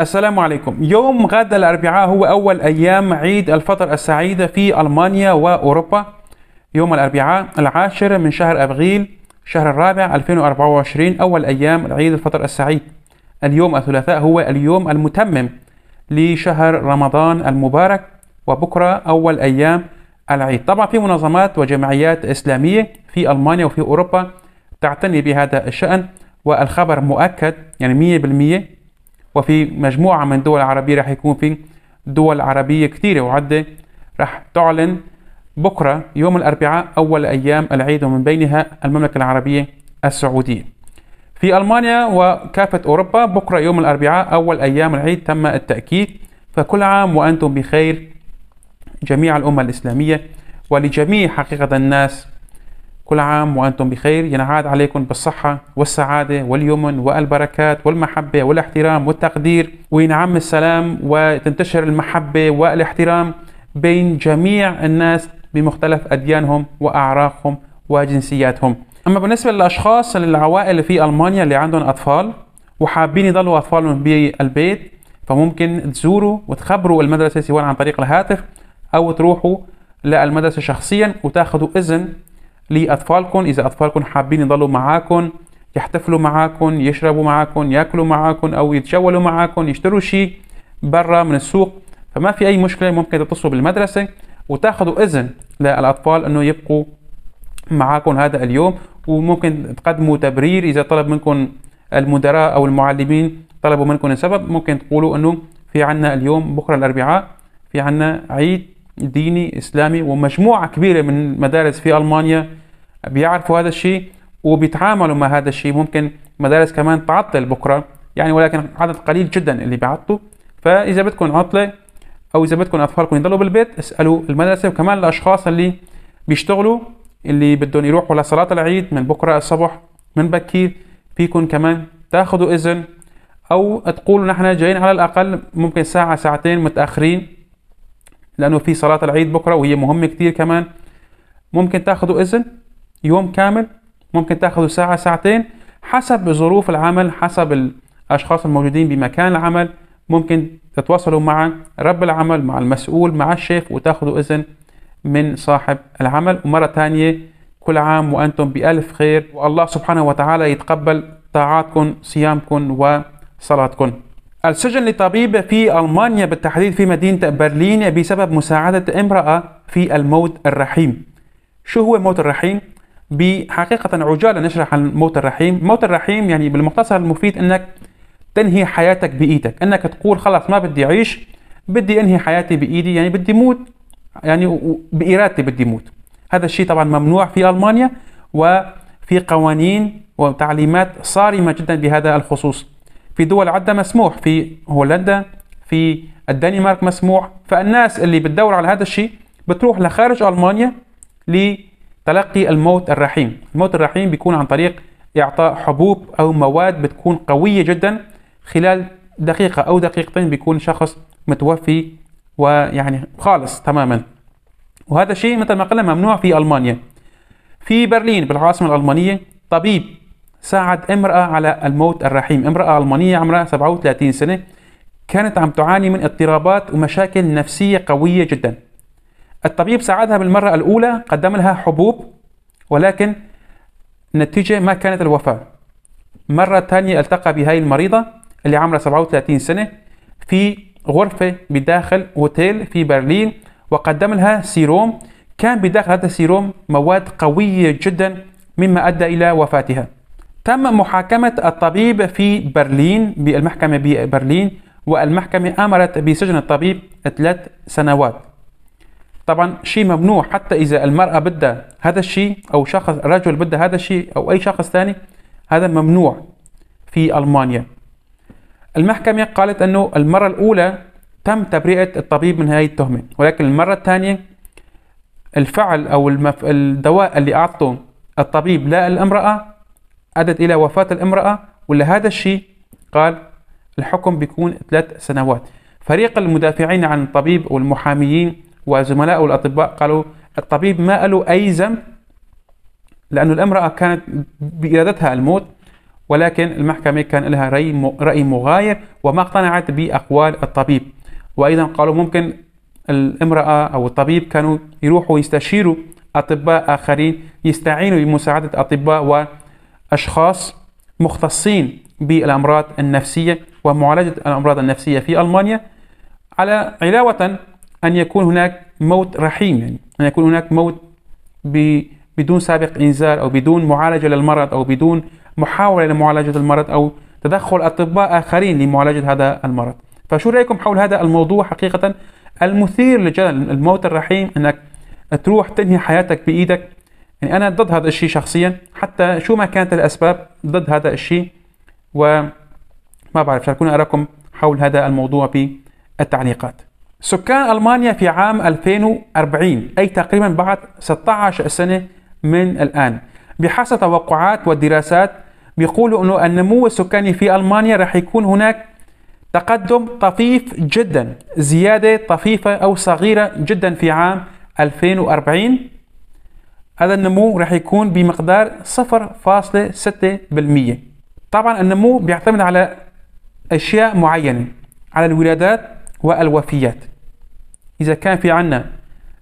السلام عليكم يوم غد الأربعاء هو أول أيام عيد الفطر السعيدة في ألمانيا وأوروبا يوم الأربعاء العاشر من شهر أبريل شهر الرابع 2024 أول أيام عيد الفطر السعيد اليوم الثلاثاء هو اليوم المتمم لشهر رمضان المبارك وبكرة أول أيام العيد طبعا في منظمات وجمعيات إسلامية في ألمانيا وفي أوروبا تعتني بهذا الشأن والخبر مؤكد يعني 100% وفي مجموعة من دول العربية راح يكون في دول عربية كثيرة وعدة راح تعلن بكرة يوم الأربعاء أول أيام العيد ومن بينها المملكة العربية السعودية في ألمانيا وكافة أوروبا بكرة يوم الأربعاء أول أيام العيد تم التأكيد فكل عام وأنتم بخير جميع الأمة الإسلامية ولجميع حقيقة الناس كل عام وأنتم بخير ينعاد عليكم بالصحة والسعادة واليمن والبركات والمحبة والاحترام والتقدير وينعم السلام وتنتشر المحبة والاحترام بين جميع الناس بمختلف أديانهم وأعراقهم وجنسياتهم أما بالنسبة للأشخاص العوائل في ألمانيا اللي عندهم أطفال وحابين يضلوا أطفالهم بالبيت فممكن تزوروا وتخبروا المدرسة سواء عن طريق الهاتف أو تروحوا للمدرسة شخصيا وتاخذوا إذن لأطفالكم إذا أطفالكم حابين يضلوا معاكم يحتفلوا معاكم يشربوا معاكم ياكلوا معاكم أو يتجولوا معاكم يشتروا شيء برا من السوق فما في أي مشكلة ممكن تتصلوا بالمدرسة وتاخذوا إذن للأطفال أنه يبقوا معاكم هذا اليوم وممكن تقدموا تبرير إذا طلب منكم المدراء أو المعلمين طلبوا منكم السبب ممكن تقولوا أنه في عنا اليوم بكرة الأربعاء في عنا عيد ديني اسلامي ومجموعه كبيره من المدارس في المانيا بيعرفوا هذا الشيء وبيتعاملوا مع هذا الشيء ممكن مدارس كمان تعطل بكره يعني ولكن عدد قليل جدا اللي بيعطلوا فاذا بدكم عطله او اذا بدكم اطفالكم يضلوا بالبيت اسالوا المدرسه وكمان الاشخاص اللي بيشتغلوا اللي بدهم يروحوا لصلاه العيد من بكره الصبح من بكير فيكم كمان تاخذوا اذن او تقولوا نحن جايين على الاقل ممكن ساعه ساعتين متاخرين لأنه في صلاة العيد بكرة وهي مهمة كثير كمان ممكن تاخذوا إذن يوم كامل ممكن تاخذوا ساعة ساعتين حسب ظروف العمل حسب الأشخاص الموجودين بمكان العمل ممكن تتواصلوا مع رب العمل مع المسؤول مع الشيخ وتاخذوا إذن من صاحب العمل ومرة ثانيه كل عام وأنتم بألف خير والله سبحانه وتعالى يتقبل طاعاتكم صيامكم وصلاتكم السجن لطبيب في ألمانيا بالتحديد في مدينة برلين بسبب مساعدة امرأة في الموت الرحيم شو هو موت الرحيم؟ بحقيقة عجالة نشرح عن موت الرحيم موت الرحيم يعني بالمختصر المفيد أنك تنهي حياتك بإيدك أنك تقول خلاص ما بدي أعيش بدي أنهي حياتي بإيدي يعني بدي موت يعني بإرادتي بدي موت هذا الشيء طبعا ممنوع في ألمانيا وفي قوانين وتعليمات صارمة جدا بهذا الخصوص في دول عدة مسموح في هولندا في الدنمارك مسموح فالناس اللي بتدور على هذا الشيء بتروح لخارج ألمانيا لتلقي الموت الرحيم الموت الرحيم بيكون عن طريق إعطاء حبوب أو مواد بتكون قوية جدا خلال دقيقة أو دقيقتين بيكون شخص متوفي ويعني خالص تماما وهذا الشيء مثل ما قلنا ممنوع في ألمانيا في برلين بالعاصمة الألمانية طبيب ساعد امرأة على الموت الرحيم امرأة ألمانية عمرها 37 سنة كانت عم تعاني من اضطرابات ومشاكل نفسية قوية جدا الطبيب ساعدها بالمرة الأولى قدم لها حبوب ولكن النتيجة ما كانت الوفاة مرة ثانية التقى بهاي المريضة اللي عمرها 37 سنة في غرفة بداخل أوتيل في برلين وقدم لها سيروم كان بداخل هذا السيروم مواد قوية جدا مما أدى إلى وفاتها تم محاكمة الطبيب في برلين بالمحكمة ببرلين والمحكمة أمرت بسجن الطبيب ثلاث سنوات طبعا شيء ممنوع حتى إذا المرأة بدها هذا الشيء أو شخص رجل بدها هذا الشيء أو أي شخص ثاني هذا ممنوع في ألمانيا المحكمة قالت أنه المرة الأولى تم تبرئة الطبيب من هذه التهمة ولكن المرة الثانية الفعل أو الدواء اللي أعطته الطبيب لا الامرأة أدت إلى وفاة الامرأة ولا هذا الشيء قال الحكم بيكون ثلاث سنوات فريق المدافعين عن الطبيب والمحاميين وزملاء الأطباء قالوا الطبيب ما له أي ذنب لانه الامرأة كانت بإرادتها الموت ولكن المحكمة كان لها رأي مغاير وما اقتنعت بأقوال الطبيب وأيضا قالوا ممكن الامرأة أو الطبيب كانوا يروحوا يستشيروا أطباء آخرين يستعينوا بمساعدة أطباء و أشخاص مختصين بالأمراض النفسية ومعالجة الأمراض النفسية في ألمانيا على علاوة أن يكون هناك موت رحيم يعني أن يكون هناك موت بدون سابق إنذار أو بدون معالجة للمرض أو بدون محاولة لمعالجة المرض أو تدخل أطباء آخرين لمعالجة هذا المرض فشو رأيكم حول هذا الموضوع حقيقة المثير للجدل الموت الرحيم أنك تروح تنهي حياتك بإيدك يعني أنا ضد هذا الشيء شخصيا حتى شو ما كانت الأسباب ضد هذا الشيء و ما بعرف شاركونا آراءكم حول هذا الموضوع بالتعليقات سكان ألمانيا في عام 2040 أي تقريبا بعد 16 سنة من الآن بحسب توقعات والدراسات بيقولوا أنه النمو السكاني في ألمانيا راح يكون هناك تقدم طفيف جدا زيادة طفيفة أو صغيرة جدا في عام 2040 هذا النمو راح يكون بمقدار 0.6% طبعا النمو بيعتمد على أشياء معينة على الولادات والوفيات إذا كان في عندنا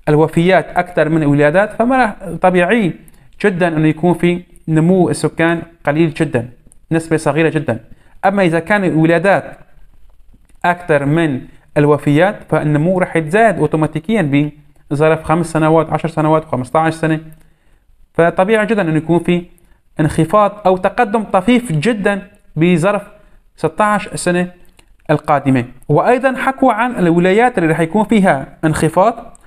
الوفيات أكثر من الولادات فما راح طبيعي جدا أنه يكون في نمو السكان قليل جدا نسبة صغيرة جدا أما إذا كان الولادات أكثر من الوفيات فالنمو راح يتزايد أوتوماتيكيا بظرف خمس سنوات 10 سنوات 15 سنة فطبيعي جدا انه يكون في انخفاض أو تقدم طفيف جدا بظرف 16 سنة القادمة وأيضا حكوا عن الولايات اللي راح يكون فيها انخفاض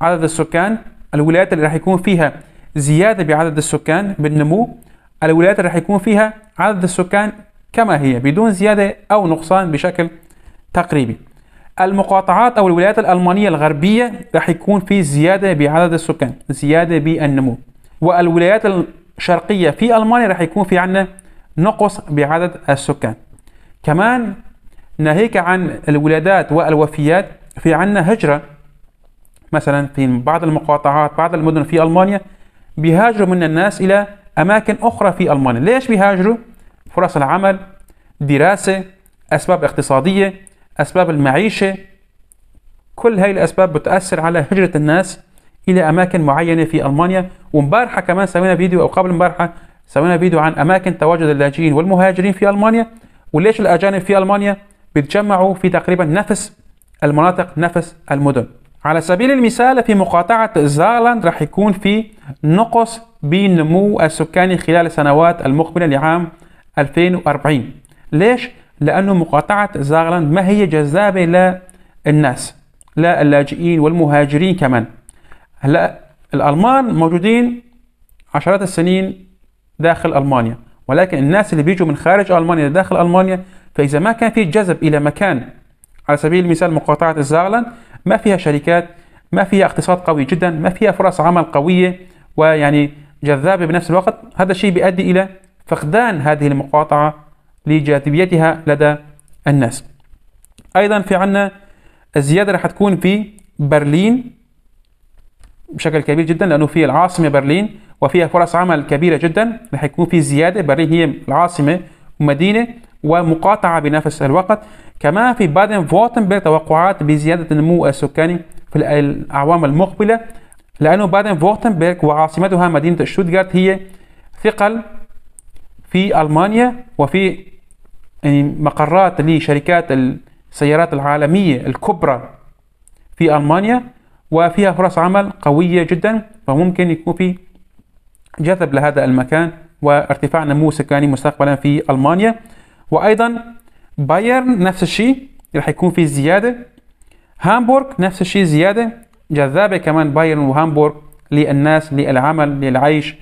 عدد السكان الولايات اللي راح يكون فيها زيادة بعدد السكان بالنمو الولايات اللي راح يكون فيها عدد السكان كما هي بدون زيادة أو نقصان بشكل تقريبي المقاطعات أو الولايات الألمانية الغربية راح يكون في زيادة بعدد السكان زيادة بالنمو والولايات الشرقية في ألمانيا راح يكون في عندنا نقص بعدد السكان كمان ناهيك عن الولادات والوفيات في عندنا هجرة مثلا في بعض المقاطعات بعض المدن في ألمانيا بيهاجروا من الناس إلى أماكن أخرى في ألمانيا ليش بيهاجروا؟ فرص العمل دراسة أسباب اقتصادية أسباب المعيشة كل هاي الأسباب بتأثر على هجرة الناس إلى أماكن معينة في ألمانيا وامبارحه كمان سوينا فيديو او قبل امبارحه سوينا فيديو عن اماكن تواجد اللاجئين والمهاجرين في المانيا وليش الاجانب في المانيا بيتجمعوا في تقريبا نفس المناطق نفس المدن على سبيل المثال في مقاطعة زالاند راح يكون في نقص بالنمو السكاني خلال السنوات المقبلة لعام 2040 ليش؟ لأنه مقاطعة زالاند ما هي جذابة للناس لا اللاجئين والمهاجرين كمان هلا الألمان موجودين عشرات السنين داخل ألمانيا ولكن الناس اللي بيجوا من خارج ألمانيا داخل ألمانيا فإذا ما كان في جذب إلى مكان على سبيل المثال مقاطعة الزاغلن ما فيها شركات ما فيها اقتصاد قوي جدا ما فيها فرص عمل قوية ويعني جذابة بنفس الوقت هذا الشيء بيؤدي إلى فقدان هذه المقاطعة لجاذبيتها لدى الناس أيضا في عنا الزيادة رح تكون في برلين بشكل كبير جدا لانه في العاصمه برلين وفيها فرص عمل كبيره جدا رح يكون في زياده برلين هي العاصمه ومدينه ومقاطعه بنفس الوقت كمان في بادن فورتنبرغ توقعات بزياده النمو السكاني في الاعوام المقبله لانه بادن فورتنبرغ وعاصمتها مدينه شتوتغارت هي ثقل في المانيا وفي يعني مقرات لشركات السيارات العالميه الكبرى في المانيا وفيها فرص عمل قوية جدا فممكن يكون في جذب لهذا المكان وارتفاع نمو سكاني يعني مستقبلا في ألمانيا وأيضا بايرن نفس الشيء راح يكون في زيادة هامبورغ نفس الشيء زيادة جذابة كمان بايرن وهامبورغ للناس للعمل للعيش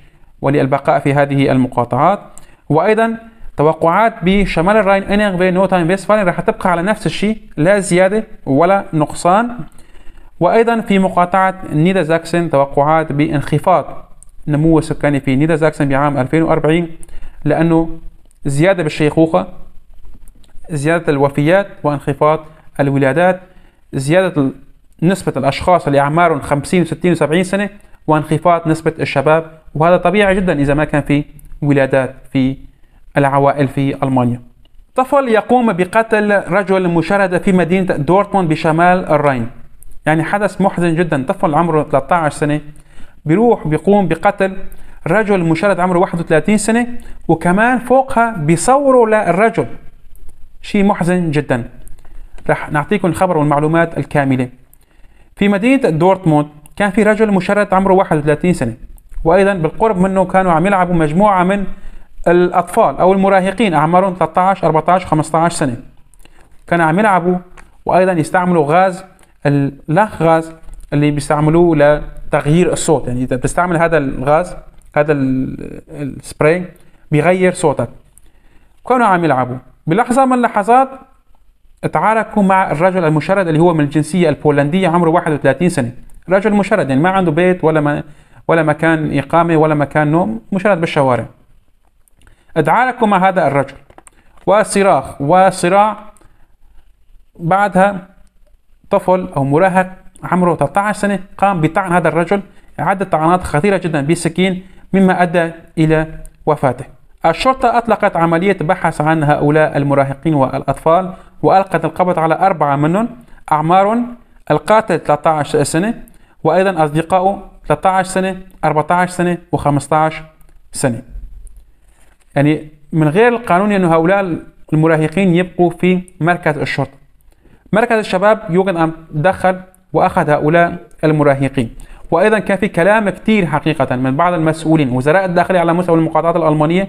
وللبقاء في هذه المقاطعات وأيضا توقعات بشمال الراين انرفي نوتاين فيسفالين راح تبقى على نفس الشيء لا زيادة ولا نقصان وأيضا في مقاطعة نيدا زاكسن توقعات بانخفاض النمو السكاني في نيدا زاكسن بعام 2040 لأنه زيادة بالشيخوخة زيادة الوفيات وانخفاض الولادات زيادة نسبة الأشخاص اللي أعمارهم 50 و60 و70 سنة وانخفاض نسبة الشباب وهذا طبيعي جدا إذا ما كان في ولادات في العوائل في ألمانيا طفل يقوم بقتل رجل مشرد في مدينة دورتموند بشمال الراين يعني حدث محزن جدا طفل عمره 13 سنة بيروح بيقوم بقتل رجل مشرد عمره 31 سنة وكمان فوقها بيصوروا للرجل شيء محزن جدا رح نعطيكم الخبر والمعلومات الكاملة في مدينة دورتموند كان في رجل مشرد عمره 31 سنة وأيضا بالقرب منه كانوا عم يلعبوا مجموعة من الأطفال أو المراهقين أعمارهم 13 14 15 سنة كانوا عم يلعبوا وأيضا يستعملوا غاز الاخ غاز اللي بيستعملوه لتغيير الصوت يعني اذا بتستعمل هذا الغاز هذا السبراي بيغير صوتك كانوا عم يلعبوا بلحظه من اللحظات تعاركوا مع الرجل المشرد اللي هو من الجنسيه البولنديه عمره 31 سنه رجل مشرد يعني ما عنده بيت ولا ما ولا مكان اقامه ولا مكان نوم مشرد بالشوارع تعاركوا مع هذا الرجل وصراخ وصراع بعدها طفل أو مراهق عمره 13 سنة قام بطعن هذا الرجل عدة طعنات خطيرة جدا بالسكين مما أدى إلى وفاته الشرطة أطلقت عملية بحث عن هؤلاء المراهقين والأطفال وألقت القبض على أربعة منهم أعمار القاتل 13 سنة وأيضا أصدقائه 13 سنة 14 سنة و15 سنة يعني من غير القانون انه هؤلاء المراهقين يبقوا في مركز الشرطة مركز الشباب يوجن دخل واخذ هؤلاء المراهقين وايضا كان في كلام كثير حقيقه من بعض المسؤولين وزراء الداخليه على مستوى المقاطعات الالمانيه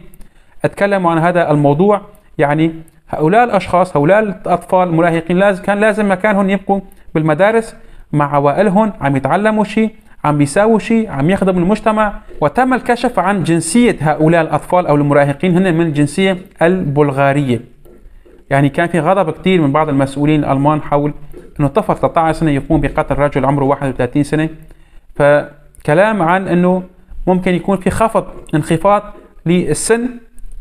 اتكلموا عن هذا الموضوع يعني هؤلاء الاشخاص هؤلاء الاطفال المراهقين لازم كان لازم مكانهم يبقوا بالمدارس مع عوائلهم عم يتعلموا شيء عم بيساووا شيء عم يخدموا المجتمع وتم الكشف عن جنسية هؤلاء الأطفال أو المراهقين هن من الجنسية البلغارية يعني كان في غضب كثير من بعض المسؤولين الألمان حول أنه طفل 13 سنة يقوم بقتل رجل عمره 31 سنة فكلام عن أنه ممكن يكون في خفض انخفاض للسن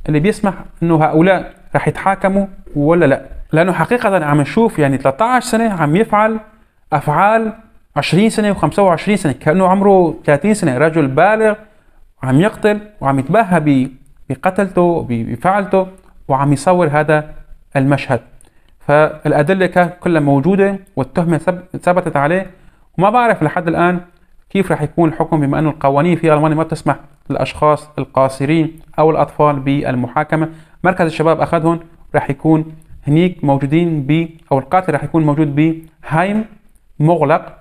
اللي بيسمح أنه هؤلاء رح يتحاكموا ولا لا لأنه حقيقة عم نشوف يعني 13 سنة عم يفعل أفعال 20 سنة و25 سنة كأنه عمره 30 سنة رجل بالغ عم يقتل وعم يتباهى بقتلته بفعلته وعم يصور هذا المشهد فالأدلة كانت كلها موجودة والتهمة ثبتت عليه وما بعرف لحد الآن كيف راح يكون الحكم بما أن القوانين في ألمانيا ما بتسمح للأشخاص القاصرين أو الأطفال بالمحاكمة مركز الشباب أخذهم راح يكون هنيك موجودين ب أو القاتل راح يكون موجود بهايم مغلق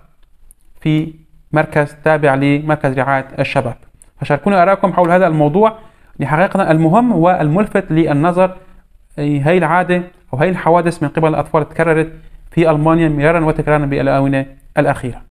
في مركز تابع لمركز رعاية الشباب فشاركونا آراءكم حول هذا الموضوع لحقيقة المهم والملفت للنظر هاي العادة أو هي الحوادث من قبل الأطفال تكررت في ألمانيا مرارا وتكرارا بالآونة الأخيرة